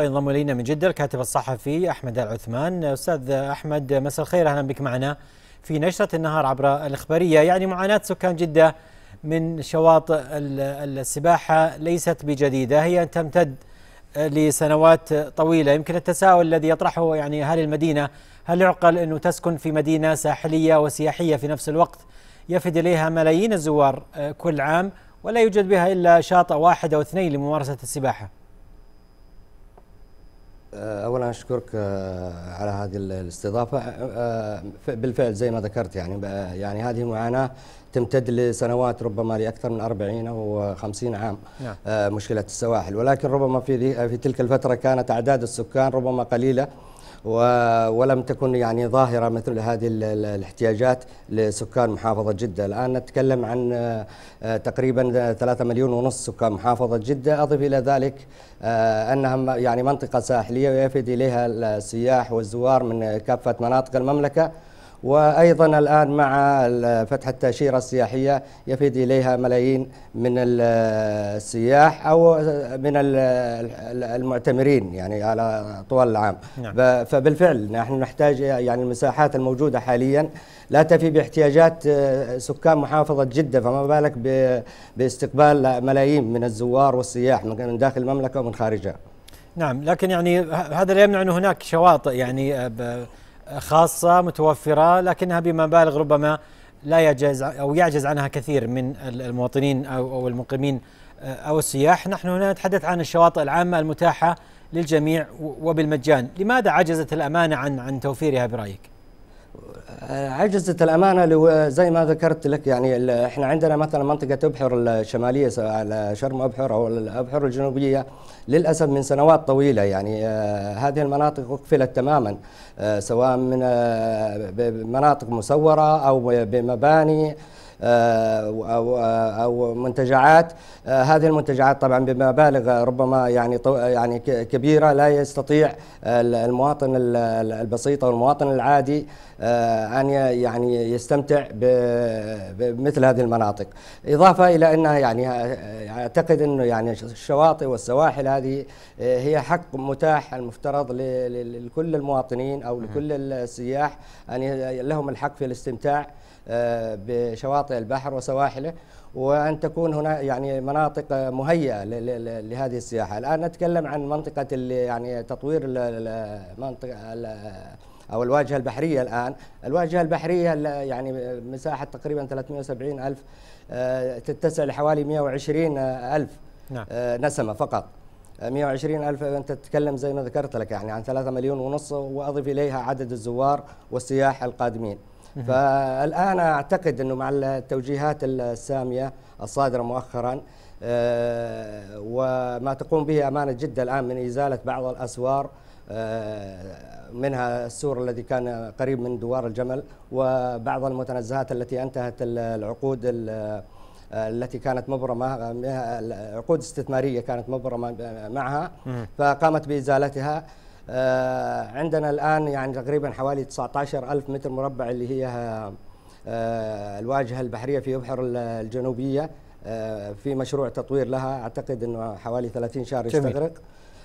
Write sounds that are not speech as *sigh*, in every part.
ينضم الينا من جده الكاتب الصحفي احمد العثمان استاذ احمد مساء الخير اهلا بك معنا في نشره النهار عبر الاخباريه يعني معاناه سكان جده من شواطئ السباحه ليست بجديده هي تمتد لسنوات طويله يمكن التساؤل الذي يطرحه يعني اهالي المدينه هل يعقل انه تسكن في مدينه ساحليه وسياحيه في نفس الوقت يفد اليها ملايين الزوار كل عام ولا يوجد بها الا شاطئ واحد او اثنين لممارسه السباحه اشكرك آه، على هذه الاستضافه آه، آه، بالفعل زي ما ذكرت يعني يعني هذه معاناه تمتد لسنوات ربما لاكثر من 40 او 50 عام نعم. مشكله السواحل ولكن ربما في في تلك الفتره كانت اعداد السكان ربما قليله ولم تكن يعني ظاهرة مثل هذه الاحتياجات لسكان محافظة جدة الآن نتكلم عن آه، تقريبا 3 مليون ونصف سكان محافظة جدة أضف إلى ذلك آه، أنها يعني منطقة ساحلية ويفد إليها السياح والزوار من كافة مناطق المملكة وايضا الان مع فتح التاشيره السياحيه يفيد اليها ملايين من السياح او من المعتمرين يعني على طوال العام نعم. فبالفعل نحن نحتاج يعني المساحات الموجوده حاليا لا تفي باحتياجات آه، سكان محافظه جده فما بالك باستقبال ملايين من الزوار والسياح من داخل المملكه ومن خارجها نعم لكن يعني هذا لا يمنع انه هناك شواطئ يعني آه، خاصة متوفرة لكنها بمبالغ ربما لا يعجز أو يعجز عنها كثير من المواطنين أو المقيمين أو السياح نحن هنا نتحدث عن الشواطئ العامة المتاحة للجميع وبالمجان لماذا عجزت الأمانة عن عن توفيرها برأيك؟ عجزت الامانه زي ما ذكرت لك يعني احنا عندنا مثلا منطقه ابحر الشماليه على شرم ابحر او الابحر الجنوبيه للاسف من سنوات طويله يعني آه، هذه المناطق اقفلت تماما آه، سواء من آه، مناطق مسوره او بمباني آه، أو, آه، أو منتجعات آه، هذه المنتجعات طبعا بمبالغ ربما يعني يعني كبيرة لا يستطيع المواطن البسيط أو المواطن العادي أن يعني يستمتع بمثل هذه المناطق إضافة إلى أنها يعني أعتقد أنه يعني الشواطئ والسواحل هذه هي حق متاح المفترض لكل المواطنين أو لكل السياح أن يعني لهم الحق في الاستمتاع بشواطئ شواطئ البحر وسواحله وأن تكون هنا يعني مناطق مهيئة لهذه السياحة الآن نتكلم عن منطقة اللي يعني تطوير المنطقة أو الواجهة البحرية الآن الواجهة البحرية يعني مساحة تقريبا 370 ألف آه، تتسع لحوالي 120 ألف نعم. آه، نسمة فقط 120 ألف أنت تتكلم زي ما ذكرت لك يعني عن 3 مليون ونص وأضف إليها عدد الزوار والسياح القادمين فالآن أعتقد أنه مع التوجيهات السامية الصادرة مؤخرا آه، وما تقوم به أمانة جدة الآن من إزالة بعض الأسوار آه، منها السور الذي كان قريب من دوار الجمل وبعض المتنزهات التي انتهت العقود آه، التي كانت مبرمة آه، آه، عقود استثمارية كانت مبرمة معها فقامت بإزالتها عندنا الآن يعني تقريبا حوالي 19 ألف متر مربع اللي هي الواجهة البحرية في بحر الجنوبية في مشروع تطوير لها أعتقد أنه حوالي 30 شهر يستغرق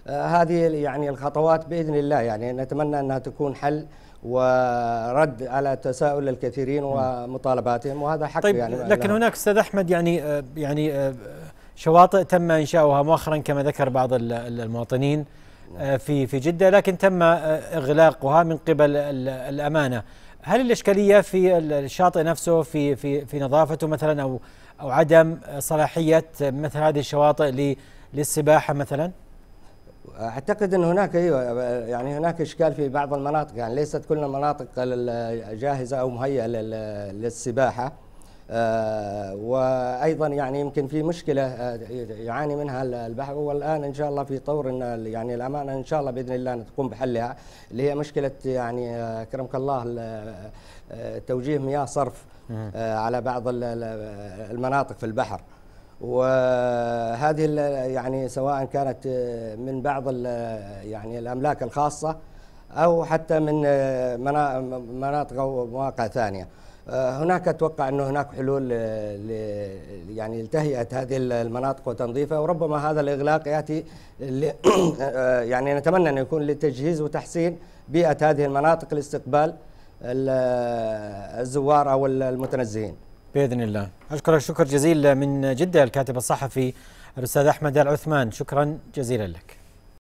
آه، هذه يعني الخطوات باذن الله يعني نتمنى انها تكون حل ورد على تساؤل الكثيرين ومطالباتهم وهذا حق طيب يعني لكن هناك استاذ احمد يعني آه، يعني آه، شواطئ تم انشاؤها مؤخرا كما ذكر بعض المواطنين في في جده لكن تم اغلاقها من قبل الامانه هل الاشكاليه في الشاطئ نفسه في في في نظافته مثلا او او عدم صلاحيه مثل هذه الشواطئ للسباحه مثلا؟ اعتقد ان هناك ايوه يعني هناك اشكال في بعض المناطق يعني ليست كل المناطق جاهزه او مهيئه للسباحه آه، وايضا يعني يمكن في مشكله آه، يعاني منها البحر والان ان شاء الله في طور ان يعني الامانه ان شاء الله باذن الله تقوم بحلها اللي هي مشكله يعني آه، اكرمك الله توجيه مياه صرف على بعض المناطق في البحر وهذه يعني سواء كانت آه، من بعض آه، يعني الاملاك الخاصه او حتى من آه، مناطق او مواقع ثانيه هناك اتوقع انه هناك حلول ل يعني لتهيئه هذه المناطق وتنظيفها وربما هذا الاغلاق ياتي *coughs* يعني نتمنى انه يكون لتجهيز وتحسين بيئه هذه المناطق لاستقبال الزوار او المتنزهين باذن الله اشكرك شكر جزيل من جده الكاتب الصحفي الاستاذ احمد العثمان شكرا جزيلا لك